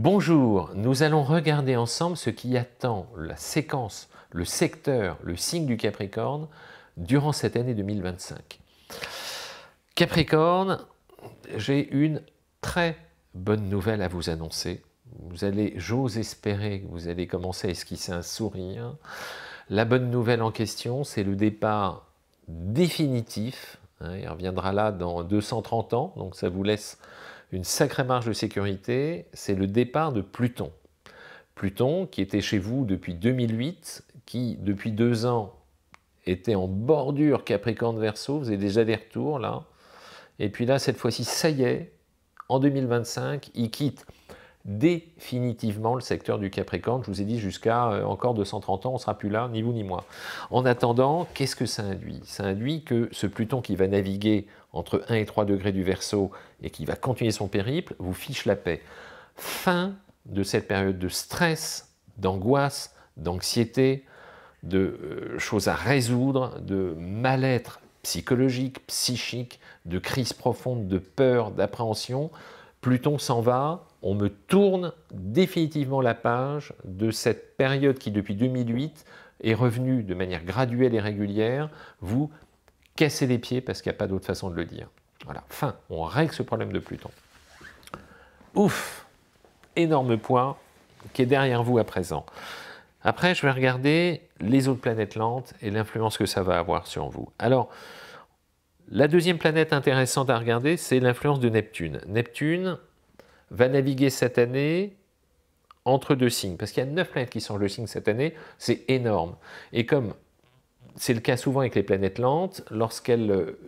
Bonjour, nous allons regarder ensemble ce qui attend la séquence, le secteur, le signe du Capricorne durant cette année 2025. Capricorne, j'ai une très bonne nouvelle à vous annoncer. Vous allez, j'ose espérer, vous allez commencer à esquisser un sourire. La bonne nouvelle en question, c'est le départ définitif. Hein, il reviendra là dans 230 ans, donc ça vous laisse une sacrée marge de sécurité, c'est le départ de Pluton. Pluton, qui était chez vous depuis 2008, qui depuis deux ans était en bordure Capricorne verso vous avez déjà des retours là. Et puis là, cette fois-ci, ça y est, en 2025, il quitte définitivement le secteur du Capricorne. Je vous ai dit jusqu'à euh, encore 230 ans, on ne sera plus là, ni vous ni moi. En attendant, qu'est-ce que ça induit Ça induit que ce Pluton qui va naviguer entre 1 et 3 degrés du Verseau et qui va continuer son périple, vous fiche la paix. Fin de cette période de stress, d'angoisse, d'anxiété, de euh, choses à résoudre, de mal-être psychologique, psychique, de crise profonde, de peur, d'appréhension. Pluton s'en va, on me tourne définitivement la page de cette période qui, depuis 2008, est revenue de manière graduelle et régulière. Vous cassez les pieds parce qu'il n'y a pas d'autre façon de le dire. Voilà, fin, on règle ce problème de Pluton. Ouf, énorme poids qui est derrière vous à présent. Après, je vais regarder les autres planètes lentes et l'influence que ça va avoir sur vous. Alors, la deuxième planète intéressante à regarder, c'est l'influence de Neptune. Neptune va naviguer cette année entre deux signes, parce qu'il y a neuf planètes qui sont le signe cette année, c'est énorme. Et comme c'est le cas souvent avec les planètes lentes, lorsqu'elles, euh,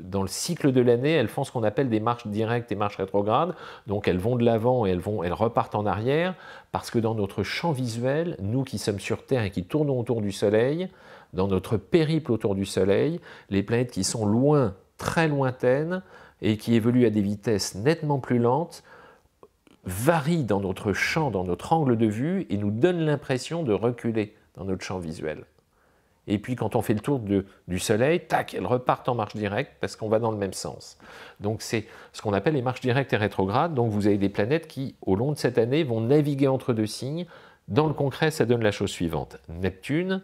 dans le cycle de l'année, elles font ce qu'on appelle des marches directes et marches rétrogrades, donc elles vont de l'avant et elles, vont, elles repartent en arrière, parce que dans notre champ visuel, nous qui sommes sur Terre et qui tournons autour du Soleil, dans notre périple autour du Soleil, les planètes qui sont loin, très lointaines, et qui évoluent à des vitesses nettement plus lentes, varient dans notre champ, dans notre angle de vue, et nous donnent l'impression de reculer dans notre champ visuel. Et puis quand on fait le tour du Soleil, tac, elles repartent en marche directe parce qu'on va dans le même sens. Donc c'est ce qu'on appelle les marches directes et rétrogrades. Donc vous avez des planètes qui, au long de cette année, vont naviguer entre deux signes. Dans le concret, ça donne la chose suivante. Neptune,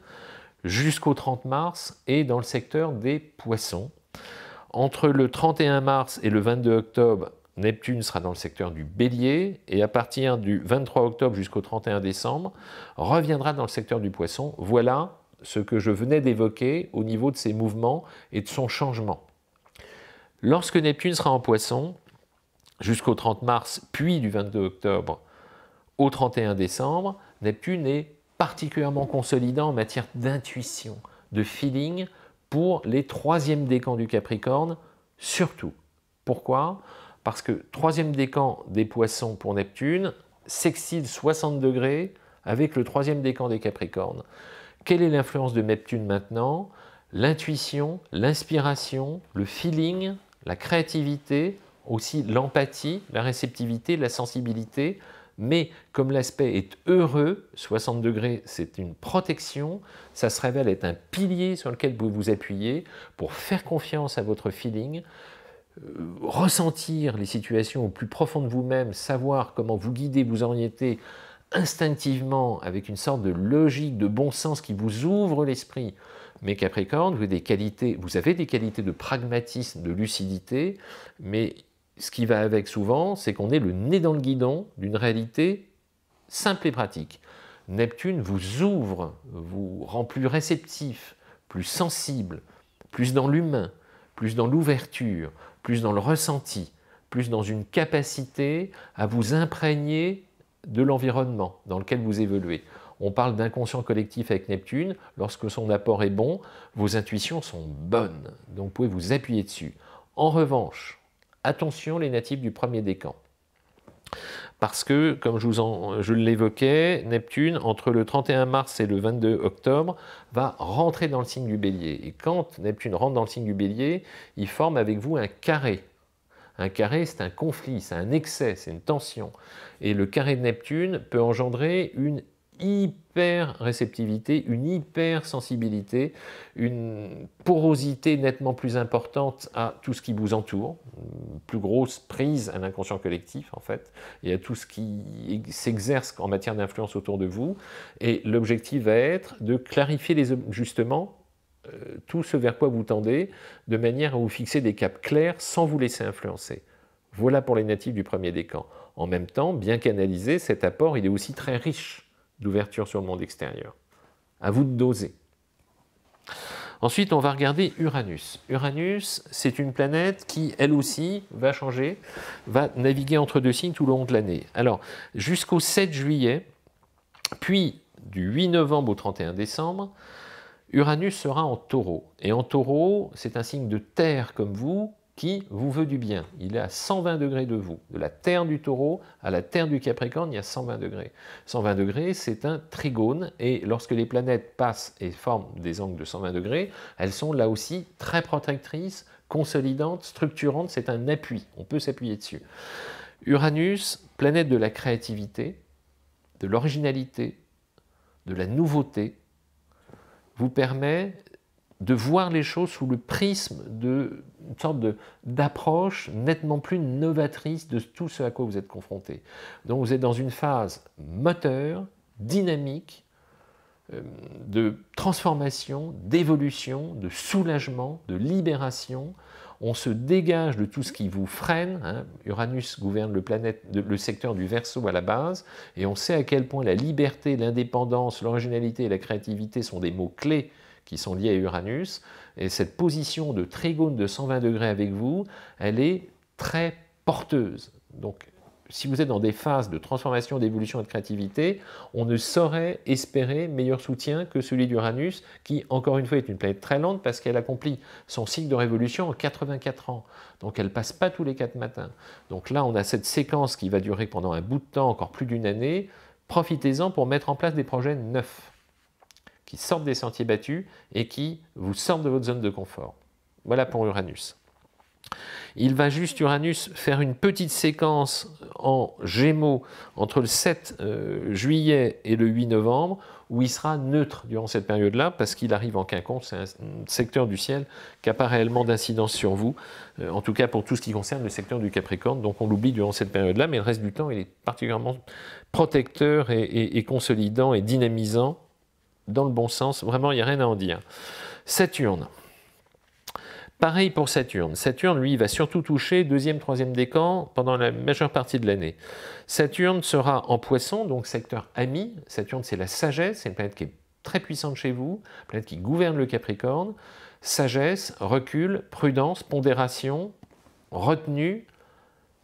jusqu'au 30 mars et dans le secteur des poissons. Entre le 31 mars et le 22 octobre, Neptune sera dans le secteur du bélier et à partir du 23 octobre jusqu'au 31 décembre, reviendra dans le secteur du poisson. Voilà ce que je venais d'évoquer au niveau de ses mouvements et de son changement. Lorsque Neptune sera en poisson, jusqu'au 30 mars, puis du 22 octobre au 31 décembre, Neptune est particulièrement consolidant en matière d'intuition, de feeling pour les troisième décans du Capricorne, surtout. Pourquoi Parce que troisième décan des poissons pour Neptune s'excite 60 degrés avec le troisième décan des Capricornes. Quelle est l'influence de Neptune maintenant L'intuition, l'inspiration, le feeling, la créativité, aussi l'empathie, la réceptivité, la sensibilité, mais comme l'aspect est heureux, 60 degrés c'est une protection, ça se révèle être un pilier sur lequel vous vous appuyez pour faire confiance à votre feeling, euh, ressentir les situations au plus profond de vous-même, savoir comment vous guider, vous orienter instinctivement avec une sorte de logique, de bon sens qui vous ouvre l'esprit. Mais Capricorne, vous avez, des qualités, vous avez des qualités de pragmatisme, de lucidité, mais ce qui va avec souvent, c'est qu'on est le nez dans le guidon d'une réalité simple et pratique. Neptune vous ouvre, vous rend plus réceptif, plus sensible, plus dans l'humain, plus dans l'ouverture, plus dans le ressenti, plus dans une capacité à vous imprégner de l'environnement dans lequel vous évoluez. On parle d'inconscient collectif avec Neptune. Lorsque son apport est bon, vos intuitions sont bonnes, donc vous pouvez vous appuyer dessus. En revanche, attention les natifs du premier décan. Parce que, comme je, vous en, je l'évoquais, Neptune, entre le 31 mars et le 22 octobre, va rentrer dans le signe du bélier. Et quand Neptune rentre dans le signe du bélier, il forme avec vous un carré. Un carré, c'est un conflit, c'est un excès, c'est une tension. Et le carré de Neptune peut engendrer une hyper réceptivité, une hyper une porosité nettement plus importante à tout ce qui vous entoure, une plus grosse prise à l'inconscient collectif en fait, et à tout ce qui s'exerce en matière d'influence autour de vous. Et l'objectif va être de clarifier les justement euh, tout ce vers quoi vous tendez, de manière à vous fixer des caps clairs sans vous laisser influencer. Voilà pour les natifs du premier décan. En même temps, bien canalisé, cet apport, il est aussi très riche d'ouverture sur le monde extérieur. À vous de doser. Ensuite, on va regarder Uranus. Uranus, c'est une planète qui, elle aussi, va changer, va naviguer entre deux signes tout au long de l'année. Alors, jusqu'au 7 juillet, puis du 8 novembre au 31 décembre, Uranus sera en taureau. Et en taureau, c'est un signe de terre comme vous, qui vous veut du bien. Il est à 120 degrés de vous. De la terre du taureau à la terre du capricorne, il y a 120 degrés. 120 degrés, c'est un trigone, et lorsque les planètes passent et forment des angles de 120 degrés, elles sont là aussi très protectrices, consolidantes, structurantes, c'est un appui, on peut s'appuyer dessus. Uranus, planète de la créativité, de l'originalité, de la nouveauté, vous permet de voir les choses sous le prisme d'une sorte d'approche nettement plus novatrice de tout ce à quoi vous êtes confronté. Donc vous êtes dans une phase moteur, dynamique, euh, de transformation, d'évolution, de soulagement, de libération. On se dégage de tout ce qui vous freine. Hein. Uranus gouverne le, planète, le secteur du verso à la base, et on sait à quel point la liberté, l'indépendance, l'originalité et la créativité sont des mots clés qui sont liés à Uranus. Et cette position de trigone de 120 degrés avec vous, elle est très porteuse. Donc, si vous êtes dans des phases de transformation, d'évolution et de créativité, on ne saurait espérer meilleur soutien que celui d'Uranus, qui, encore une fois, est une planète très lente parce qu'elle accomplit son cycle de révolution en 84 ans. Donc elle passe pas tous les 4 matins. Donc là, on a cette séquence qui va durer pendant un bout de temps, encore plus d'une année. Profitez-en pour mettre en place des projets neufs qui sortent des sentiers battus et qui vous sortent de votre zone de confort. Voilà pour Uranus. Il va juste, Uranus, faire une petite séquence en gémeaux entre le 7 euh, juillet et le 8 novembre, où il sera neutre durant cette période-là, parce qu'il arrive en quinconce, c'est un secteur du ciel qui n'a pas réellement d'incidence sur vous, euh, en tout cas pour tout ce qui concerne le secteur du Capricorne, donc on l'oublie durant cette période-là, mais le reste du temps, il est particulièrement protecteur et consolidant et dynamisant dans le bon sens, vraiment, il n'y a rien à en dire. Saturne. Pareil pour Saturne. Saturne, lui, va surtout toucher deuxième, troisième décan pendant la majeure partie de l'année. Saturne sera en poisson, donc secteur ami. Saturne, c'est la sagesse, c'est une planète qui est très puissante chez vous, planète qui gouverne le Capricorne. Sagesse, recul, prudence, pondération, retenue,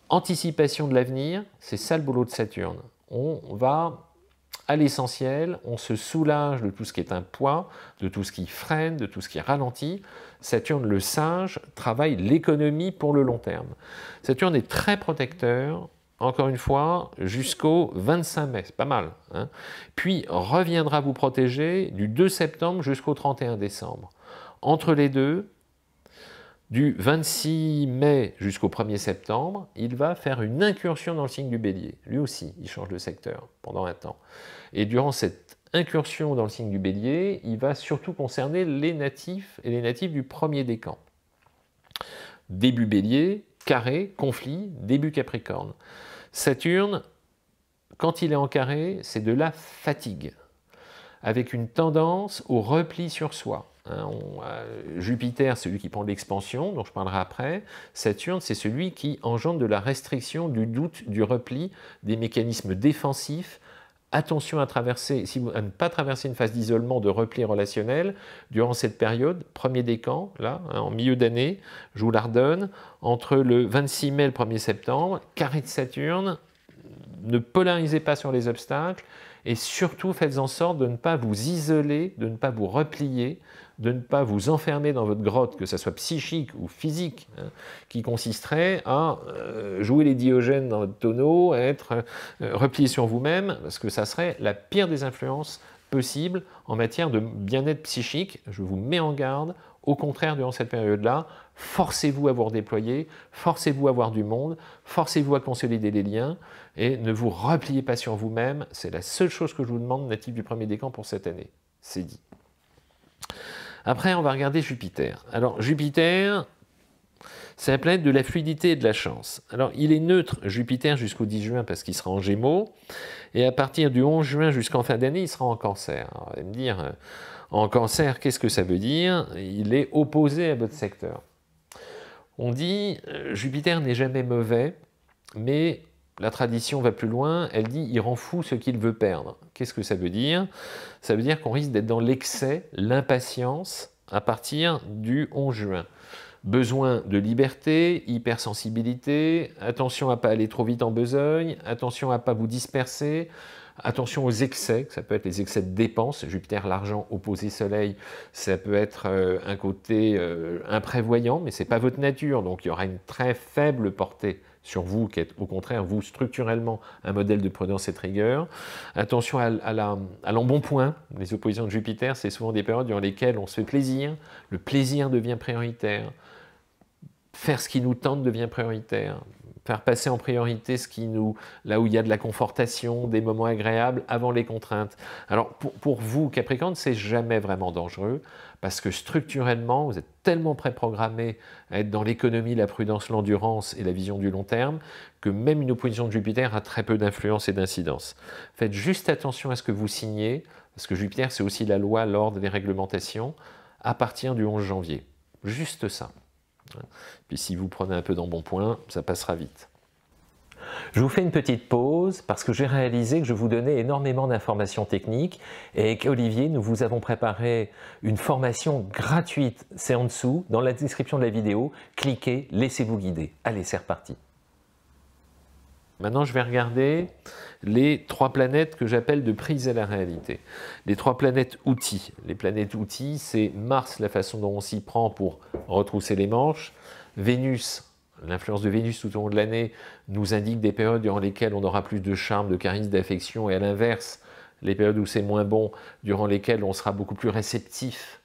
anticipation de l'avenir, c'est ça le boulot de Saturne. On va à l'essentiel, on se soulage de tout ce qui est un poids, de tout ce qui freine, de tout ce qui ralentit. Saturne le singe, travaille l'économie pour le long terme. Saturne est très protecteur, encore une fois, jusqu'au 25 mai, c'est pas mal. Hein. Puis reviendra vous protéger du 2 septembre jusqu'au 31 décembre. Entre les deux, du 26 mai jusqu'au 1er septembre, il va faire une incursion dans le signe du bélier. Lui aussi, il change de secteur pendant un temps. Et durant cette incursion dans le signe du bélier, il va surtout concerner les natifs et les natifs du premier décan. Début bélier, carré, conflit, début capricorne. Saturne, quand il est en carré, c'est de la fatigue, avec une tendance au repli sur soi Hein, euh, Jupiter, celui qui prend l'expansion, dont je parlerai après. Saturne, c'est celui qui engendre de la restriction, du doute, du repli, des mécanismes défensifs. Attention à, traverser, si vous, ne pas traverser une phase d'isolement, de repli relationnel durant cette période. Premier décan, là, hein, en milieu d'année, je vous la entre le 26 mai et le 1er septembre, carré de Saturne, ne polarisez pas sur les obstacles et surtout faites en sorte de ne pas vous isoler, de ne pas vous replier, de ne pas vous enfermer dans votre grotte, que ce soit psychique ou physique, hein, qui consisterait à euh, jouer les diogènes dans votre tonneau, à être euh, replié sur vous-même, parce que ça serait la pire des influences possibles en matière de bien-être psychique. Je vous mets en garde, au contraire, durant cette période-là, forcez-vous à vous redéployer, forcez-vous à voir du monde, forcez-vous à consolider les liens et ne vous repliez pas sur vous-même. C'est la seule chose que je vous demande, natif du premier décan, pour cette année. C'est dit. Après, on va regarder Jupiter. Alors, Jupiter, c'est la planète de la fluidité et de la chance. Alors, il est neutre, Jupiter, jusqu'au 10 juin, parce qu'il sera en Gémeaux. Et à partir du 11 juin jusqu'en fin d'année, il sera en Cancer. Alors, vous allez me dire, euh, en Cancer, qu'est-ce que ça veut dire Il est opposé à votre secteur. On dit, euh, Jupiter n'est jamais mauvais, mais la tradition va plus loin, elle dit il rend fou ce qu'il veut perdre. Qu'est-ce que ça veut dire Ça veut dire qu'on risque d'être dans l'excès, l'impatience, à partir du 11 juin. Besoin de liberté, hypersensibilité, attention à pas aller trop vite en besogne, attention à pas vous disperser, Attention aux excès, ça peut être les excès de dépenses, Jupiter, l'argent, opposé Soleil, ça peut être euh, un côté euh, imprévoyant, mais ce n'est pas votre nature, donc il y aura une très faible portée sur vous, qui êtes au contraire, vous, structurellement, un modèle de prudence et de rigueur. Attention à, l'embonpoint. Les oppositions de Jupiter, c'est souvent des périodes durant lesquelles on se fait plaisir, le plaisir devient prioritaire, faire ce qui nous tente devient prioritaire, faire passer en priorité ce qui nous, là où il y a de la confortation, des moments agréables, avant les contraintes. Alors pour, vous, Capricorne, c'est jamais vraiment dangereux, parce que structurellement, vous êtes tellement préprogrammé à être dans l'économie, la prudence, l'endurance et la vision du long terme, que même une opposition de Jupiter a très peu d'influence et d'incidence. Faites juste attention à ce que vous signez, parce que Jupiter, c'est aussi la loi, l'ordre, des réglementations, à partir du 11 janvier. Juste ça. Puis si vous prenez un peu d'embonpoint, ça passera vite. Je vous fais une petite pause parce que j'ai réalisé que je vous donnais énormément d'informations techniques et qu'Olivier, nous vous avons préparé une formation gratuite. C'est en dessous, dans la description de la vidéo. Cliquez, laissez-vous guider. Allez, c'est reparti. Maintenant, je vais regarder les trois planètes que j'appelle de prise à la réalité. Les trois planètes outils. Les planètes outils, c'est Mars, la façon dont on s'y prend pour retrousser les manches. Vénus, l'influence de Vénus tout au long de l'année nous indique des périodes durant lesquelles on aura plus de charme, de charisme, d'affection, et à l'inverse, les périodes où c'est moins bon, durant lesquelles on sera beaucoup plus réceptif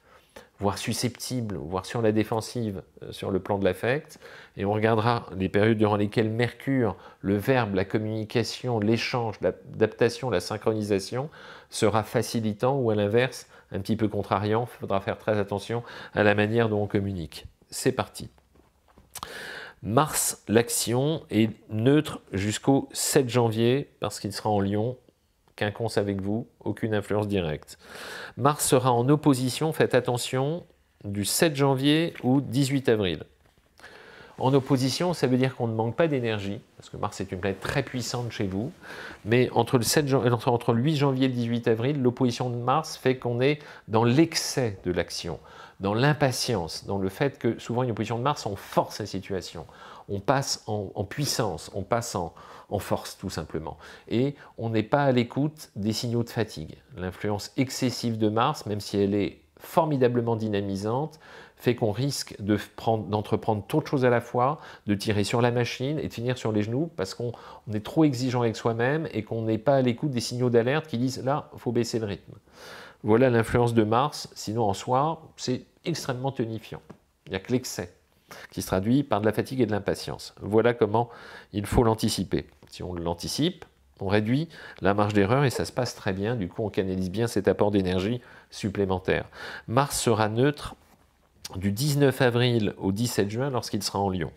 voire susceptible, voire sur la défensive euh, sur le plan de l'affect. Et on regardera les périodes durant lesquelles Mercure, le verbe, la communication, l'échange, l'adaptation, la synchronisation sera facilitant ou à l'inverse, un petit peu contrariant. Il faudra faire très attention à la manière dont on communique. C'est parti. Mars, l'action est neutre jusqu'au 7 janvier parce qu'il sera en Lyon quinconce avec vous, aucune influence directe. Mars sera en opposition, faites attention, du 7 janvier au 18 avril. En opposition, ça veut dire qu'on ne manque pas d'énergie, parce que Mars est une planète très puissante chez vous, mais entre le, 7 euh, entre le 8 janvier et le 18 avril, l'opposition de Mars fait qu'on est dans l'excès de l'action, dans l'impatience, dans le fait que souvent une opposition de Mars, on force la situation, on passe en, en puissance, on passe en, en force tout simplement. Et on n'est pas à l'écoute des signaux de fatigue. L'influence excessive de Mars, même si elle est formidablement dynamisante, fait qu'on risque d'entreprendre prendre, trop de choses à la fois, de tirer sur la machine et de finir sur les genoux parce qu'on est trop exigeant avec soi-même et qu'on n'est pas à l'écoute des signaux d'alerte qui disent là, faut baisser le rythme. Voilà l'influence de Mars, sinon en soi, c'est extrêmement tonifiant. Il n'y a que l'excès qui se traduit par de la fatigue et de l'impatience. Voilà comment il faut l'anticiper. Si on l'anticipe, on réduit la marge d'erreur et ça se passe très bien. Du coup, on canalise bien cet apport d'énergie supplémentaire. Mars sera neutre du 19 avril au 17 juin lorsqu'il sera en Lyon.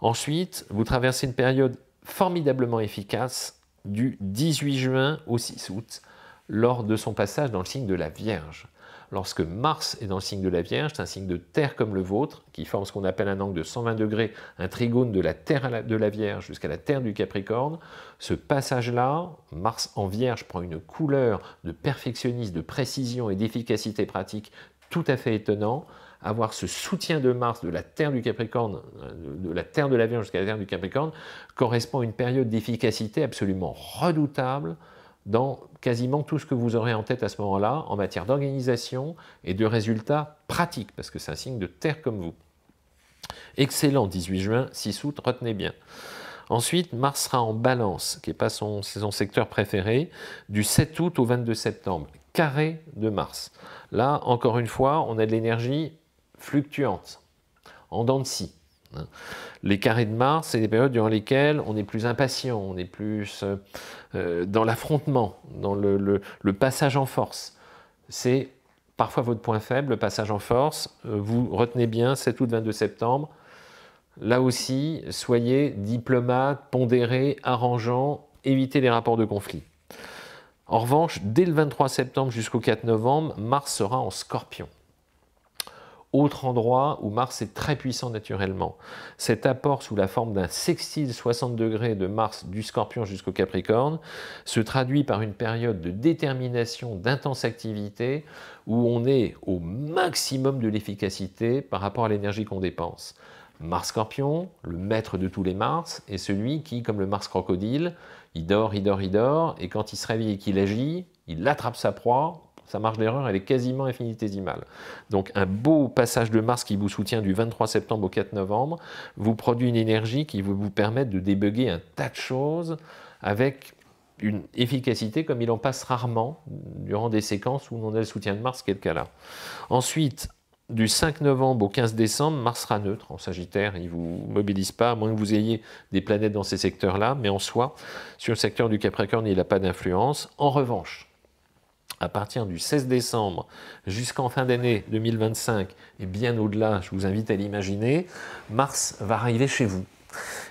Ensuite, vous traversez une période formidablement efficace du 18 juin au 6 août lors de son passage dans le signe de la Vierge lorsque Mars est dans le signe de la Vierge, c'est un signe de terre comme le vôtre, qui forme ce qu'on appelle un angle de 120 degrés, un trigone de la terre de la Vierge jusqu'à la terre du Capricorne. Ce passage-là, Mars en Vierge prend une couleur de perfectionniste, de précision et d'efficacité pratique tout à fait étonnant avoir ce soutien de Mars de la Terre du Capricorne, de la Terre de la Vierge jusqu'à la Terre du Capricorne, correspond à une période d'efficacité absolument redoutable dans quasiment tout ce que vous aurez en tête à ce moment-là en matière d'organisation et de résultats pratiques, parce que c'est un signe de terre comme vous. Excellent 18 juin, 6 août, retenez bien. Ensuite, Mars sera en balance, qui n'est pas son, secteur préféré, du 7 août au 22 septembre, carré de Mars. Là, encore une fois, on a de l'énergie fluctuante, en dents de scie. Hein. Les carrés de Mars, c'est des périodes durant lesquelles on est plus impatient, on est plus euh, euh, dans l'affrontement, dans le, le, passage en force. C'est parfois votre point faible, le passage en force. Euh, vous retenez bien 7 août 22 septembre. Là aussi, soyez diplomate, pondéré, arrangeant, évitez les rapports de conflit. En revanche, dès le 23 septembre jusqu'au 4 novembre, Mars sera en scorpion. Autre endroit où Mars est très puissant naturellement. Cet apport sous la forme d'un sextile 60 degrés de Mars du Scorpion jusqu'au Capricorne se traduit par une période de détermination, d'intense activité, où on est au maximum de l'efficacité par rapport à l'énergie qu'on dépense. Mars Scorpion, le maître de tous les Mars, est celui qui, comme le Mars crocodile, il dort, il dort, il dort, et quand il se réveille et qu'il agit, il attrape sa proie sa marge d'erreur, elle est quasiment infinitésimale. Donc un beau passage de Mars qui vous soutient du 23 septembre au 4 novembre vous produit une énergie qui vous permettre de débugger un tas de choses avec une efficacité comme il en passe rarement durant des séquences où on a le soutien de Mars, qui est le cas là. Ensuite, du 5 novembre au 15 décembre, Mars sera neutre en Sagittaire. Il ne vous mobilise pas, à moins que vous ayez des planètes dans ces secteurs-là. Mais en soi, sur le secteur du Capricorne, il n'a pas d'influence. En revanche, à partir du 16 décembre jusqu'en fin d'année 2025 et bien au-delà, je vous invite à l'imaginer, Mars va arriver chez vous.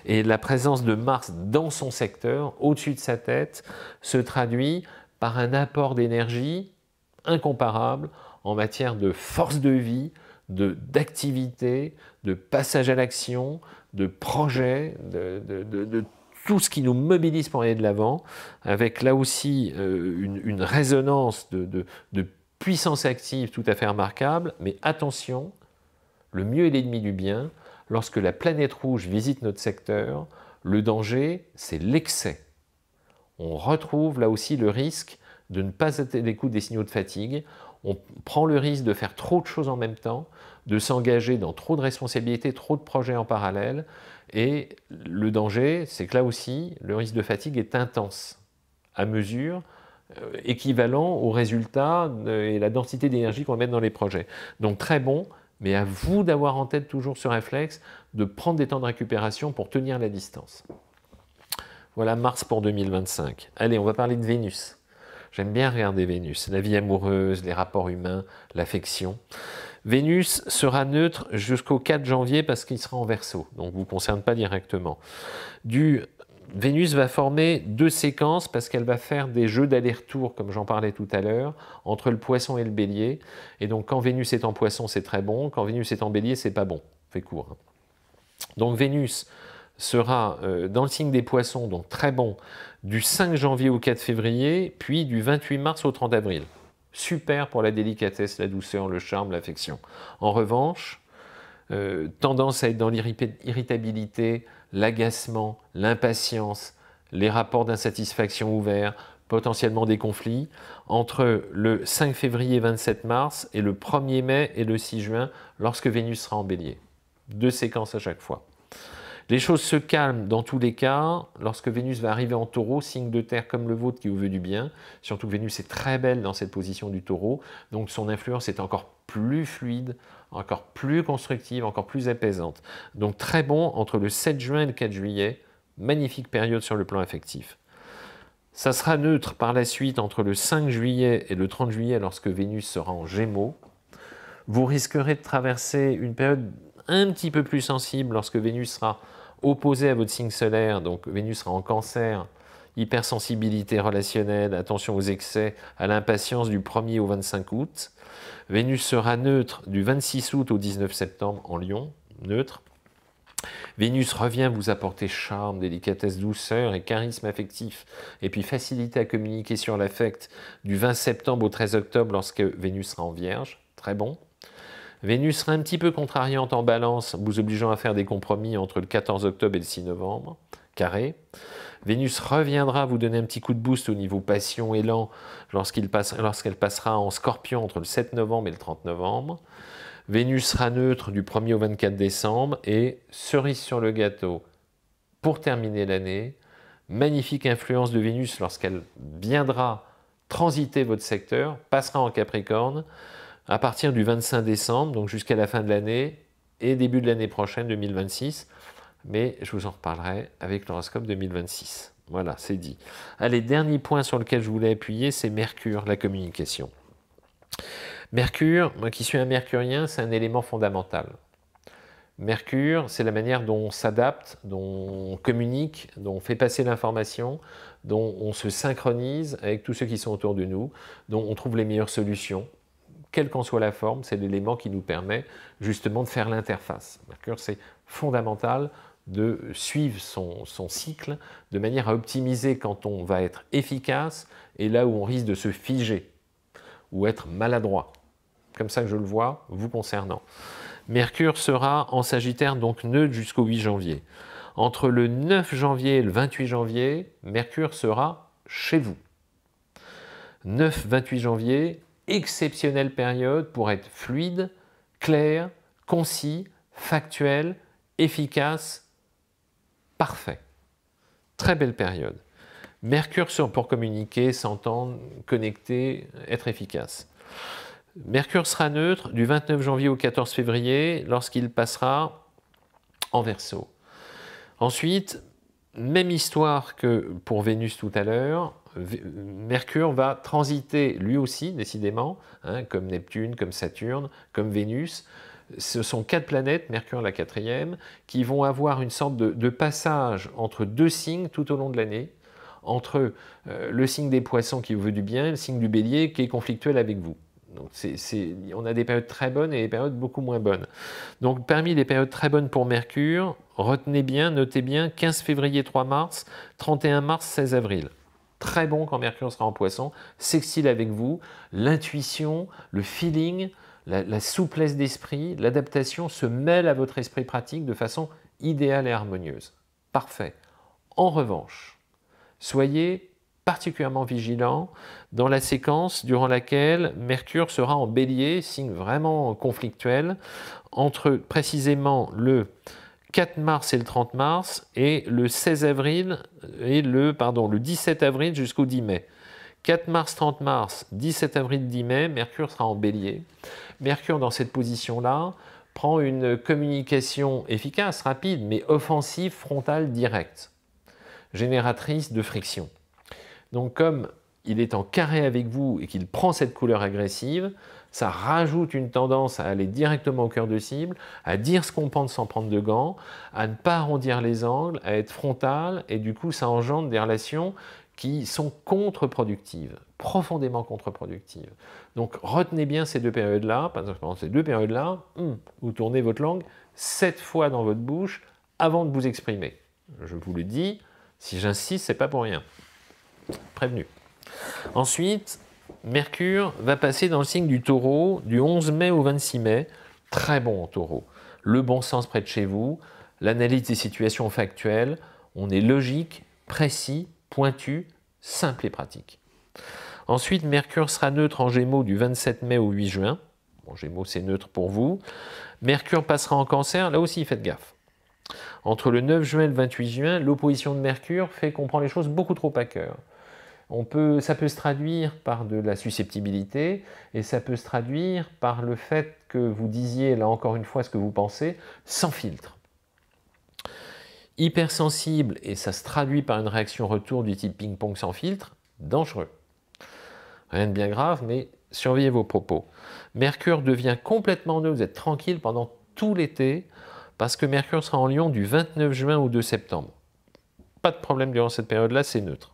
Et la présence de Mars dans son secteur, au-dessus de sa tête, se traduit par un apport d'énergie incomparable en matière de force de vie, d'activité, de, passage à l'action, de projet, de, de tout ce qui nous mobilise pour aller de l'avant, avec là aussi euh, une, résonance de, de, puissance active tout à fait remarquable, mais attention, le mieux est l'ennemi du bien. Lorsque la planète rouge visite notre secteur, le danger, c'est l'excès. On retrouve là aussi le risque de ne pas être à l'écoute des signaux de fatigue. On prend le risque de faire trop de choses en même temps, de s'engager dans trop de responsabilités, trop de projets en parallèle. Et le danger, c'est que là aussi, le risque de fatigue est intense à mesure euh, équivalent au résultat euh, et la densité d'énergie qu'on va mettre dans les projets. Donc très bon, mais à vous d'avoir en tête toujours ce réflexe de prendre des temps de récupération pour tenir la distance. Voilà mars pour 2025. Allez, on va parler de Vénus. J'aime bien regarder Vénus, la vie amoureuse, les rapports humains, l'affection. Vénus sera neutre jusqu'au 4 janvier parce qu'il sera en verso, donc vous concerne pas directement. Du Vénus va former deux séquences parce qu'elle va faire des jeux d'aller-retour, comme j'en parlais tout à l'heure, entre le poisson et le bélier. Et donc, quand Vénus est en poisson, c'est très bon. Quand Vénus est en bélier, c'est pas bon. Fait court. Hein. Donc, Vénus sera euh, dans le signe des poissons, donc très bon, du 5 janvier au 4 février, puis du 28 mars au 30 avril super pour la délicatesse, la douceur, le charme, l'affection. En revanche, euh, tendance à être dans l'irritabilité, l'agacement, l'impatience, les rapports d'insatisfaction ouverts, potentiellement des conflits, entre le 5 février et 27 mars et le 1er mai et le 6 juin, lorsque Vénus sera en bélier. Deux séquences à chaque fois. Les choses se calment dans tous les cas lorsque Vénus va arriver en taureau, signe de terre comme le vôtre qui vous veut du bien. Surtout que Vénus est très belle dans cette position du taureau, donc son influence est encore plus fluide, encore plus constructive, encore plus apaisante. Donc très bon entre le 7 juin et le 4 juillet, magnifique période sur le plan affectif. Ça sera neutre par la suite entre le 5 juillet et le 30 juillet lorsque Vénus sera en gémeaux. Vous risquerez de traverser une période un petit peu plus sensible lorsque Vénus sera opposé à votre signe solaire, donc Vénus sera en cancer, hypersensibilité relationnelle, attention aux excès, à l'impatience du 1er au 25 août. Vénus sera neutre du 26 août au 19 septembre en Lyon, neutre. Vénus revient vous apporter charme, délicatesse, douceur et charisme affectif, et puis facilité à communiquer sur l'affect du 20 septembre au 13 octobre lorsque Vénus sera en Vierge, très bon. Vénus sera un petit peu contrariante en balance, vous obligeant à faire des compromis entre le 14 octobre et le 6 novembre, carré. Vénus reviendra vous donner un petit coup de boost au niveau passion, élan, lorsqu'elle passera en scorpion entre le 7 novembre et le 30 novembre. Vénus sera neutre du 1er au 24 décembre et cerise sur le gâteau pour terminer l'année. Magnifique influence de Vénus lorsqu'elle viendra transiter votre secteur, passera en Capricorne à partir du 25 décembre, donc jusqu'à la fin de l'année et début de l'année prochaine, 2026. Mais je vous en reparlerai avec l'horoscope 2026. Voilà, c'est dit. Allez, dernier point sur lequel je voulais appuyer, c'est Mercure, la communication. Mercure, moi qui suis un mercurien, c'est un élément fondamental. Mercure, c'est la manière dont on s'adapte, dont on communique, dont on fait passer l'information, dont on se synchronise avec tous ceux qui sont autour de nous, dont on trouve les meilleures solutions, quelle qu'en soit la forme, c'est l'élément qui nous permet justement de faire l'interface. Mercure, C'est fondamental de suivre son, son, cycle de manière à optimiser quand on va être efficace et là où on risque de se figer ou être maladroit. Comme ça que je le vois vous concernant. Mercure sera en Sagittaire donc neutre jusqu'au 8 janvier. Entre le 9 janvier et le 28 janvier, Mercure sera chez vous. 9-28 janvier, exceptionnelle période pour être fluide, clair, concis, factuel, efficace, parfait. Très belle période. Mercure pour communiquer, s'entendre, connecter, être efficace. Mercure sera neutre du 29 janvier au 14 février lorsqu'il passera en verso. Ensuite, même histoire que pour Vénus tout à l'heure, Mercure va transiter lui aussi, décidément, hein, comme Neptune, comme Saturne, comme Vénus. Ce sont quatre planètes, Mercure la quatrième, qui vont avoir une sorte de, passage entre deux signes tout au long de l'année, entre euh, le signe des poissons qui vous veut du bien et le signe du bélier qui est conflictuel avec vous. Donc on a des périodes très bonnes et des périodes beaucoup moins bonnes. Donc parmi les périodes très bonnes pour Mercure, retenez bien, notez bien, 15 février, 3 mars, 31 mars, 16 avril très bon quand Mercure sera en poisson, s'exile avec vous, l'intuition, le feeling, la, souplesse d'esprit, l'adaptation se mêle à votre esprit pratique de façon idéale et harmonieuse. Parfait. En revanche, soyez particulièrement vigilant dans la séquence durant laquelle Mercure sera en bélier, signe vraiment conflictuel, entre précisément le 4 mars et le 30 mars, et le 16 avril et le, pardon, le 17 avril jusqu'au 10 mai. 4 mars, 30 mars, 17 avril, 10 mai, Mercure sera en bélier. Mercure, dans cette position-là, prend une communication efficace, rapide, mais offensive, frontale, directe, génératrice de friction. Donc comme il est en carré avec vous et qu'il prend cette couleur agressive, ça rajoute une tendance à aller directement au cœur de cible, à dire ce qu'on pense sans prendre de gants, à ne pas arrondir les angles, à être frontal, et du coup ça engendre des relations qui sont contre-productives, profondément contre-productives. Donc retenez bien ces deux périodes-là, pendant ces deux périodes-là, hum, vous tournez votre langue sept fois dans votre bouche avant de vous exprimer. Je vous le dis, si j'insiste, c'est pas pour rien. Prévenu. Ensuite, Mercure va passer dans le signe du taureau du 11 mai au 26 mai. Très bon en taureau. Le bon sens près de chez vous, l'analyse des situations factuelles, on est logique, précis, pointu, simple et pratique. Ensuite, Mercure sera neutre en Gémeaux du 27 mai au 8 juin. Bon, Gémeaux, c'est neutre pour vous. Mercure passera en Cancer, là aussi, faites gaffe. Entre le 9 juin et le 28 juin, l'opposition de Mercure fait qu'on prend les choses beaucoup trop à cœur. On peut, ça peut se traduire par de la susceptibilité et ça peut se traduire par le fait que vous disiez, là encore une fois, ce que vous pensez, sans filtre. Hypersensible, et ça se traduit par une réaction retour du type ping-pong sans filtre, dangereux. Rien de bien grave, mais surveillez vos propos. Mercure devient complètement neutre, vous êtes tranquille pendant tout l'été, parce que Mercure sera en Lyon du 29 juin au 2 septembre. Pas de problème durant cette période-là, c'est neutre.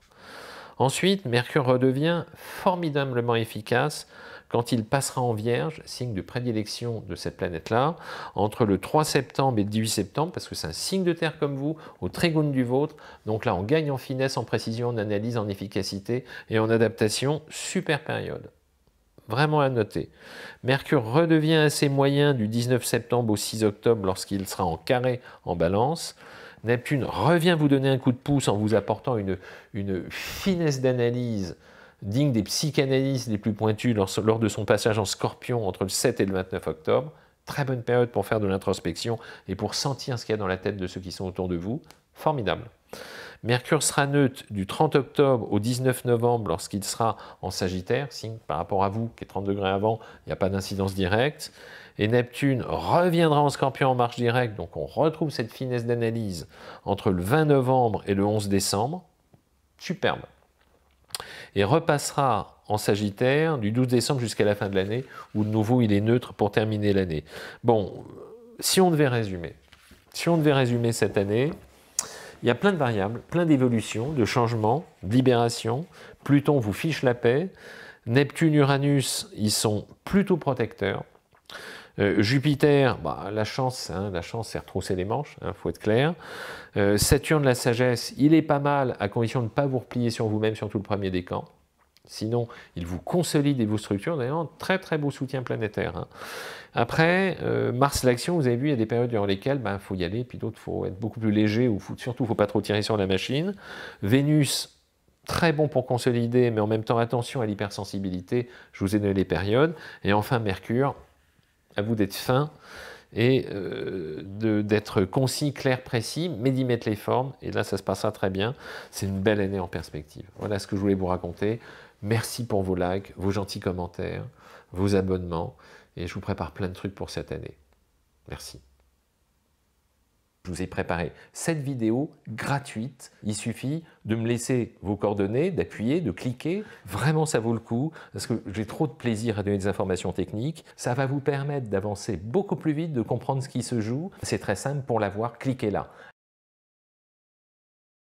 Ensuite, Mercure redevient formidablement efficace quand il passera en Vierge, signe de prédilection de cette planète-là, entre le 3 septembre et le 18 septembre, parce que c'est un signe de terre comme vous, au trigone du vôtre. Donc là, on gagne en finesse, en précision, en analyse, en efficacité et en adaptation. Super période. Vraiment à noter. Mercure redevient assez moyen du 19 septembre au 6 octobre lorsqu'il sera en carré en balance. Neptune revient vous donner un coup de pouce en vous apportant une, finesse d'analyse digne des psychanalystes les plus pointus lors, lors de son passage en scorpion entre le 7 et le 29 octobre. Très bonne période pour faire de l'introspection et pour sentir ce qu'il y a dans la tête de ceux qui sont autour de vous. Formidable. Mercure sera neutre du 30 octobre au 19 novembre lorsqu'il sera en Sagittaire, signe par rapport à vous qui est 30 degrés avant, il n'y a pas d'incidence directe. Et Neptune reviendra en Scorpion en marche directe, donc on retrouve cette finesse d'analyse entre le 20 novembre et le 11 décembre. Superbe. Et repassera en Sagittaire du 12 décembre jusqu'à la fin de l'année, où de nouveau il est neutre pour terminer l'année. Bon, si on devait résumer, si on devait résumer cette année, il y a plein de variables, plein d'évolutions, de changements, de libérations. Pluton vous fiche la paix. Neptune, Uranus, ils sont plutôt protecteurs. Euh, Jupiter, bah, la chance, hein, la chance, c'est retrousser les manches, il hein, faut être clair. Euh, Saturne, la sagesse, il est pas mal à condition de ne pas vous replier sur vous-même, sur tout le premier décan. Sinon, il vous consolide et vous structure. D'ailleurs, très très beau soutien planétaire. Hein. Après, euh, Mars l'action, vous avez vu, il y a des périodes durant lesquelles il ben, faut y aller, puis d'autres, il faut être beaucoup plus léger, ou surtout, il ne faut pas trop tirer sur la machine. Vénus, très bon pour consolider, mais en même temps, attention à l'hypersensibilité. Je vous ai donné les périodes. Et enfin, Mercure, à vous d'être fin et euh, d'être concis, clair, précis, mais d'y mettre les formes. Et là, ça se passera très bien. C'est une belle année en perspective. Voilà ce que je voulais vous raconter. Merci pour vos likes, vos gentils commentaires, vos abonnements. Et je vous prépare plein de trucs pour cette année. Merci. Je vous ai préparé cette vidéo gratuite. Il suffit de me laisser vos coordonnées, d'appuyer, de cliquer. Vraiment, ça vaut le coup parce que j'ai trop de plaisir à donner des informations techniques. Ça va vous permettre d'avancer beaucoup plus vite, de comprendre ce qui se joue. C'est très simple pour l'avoir. Cliquez là.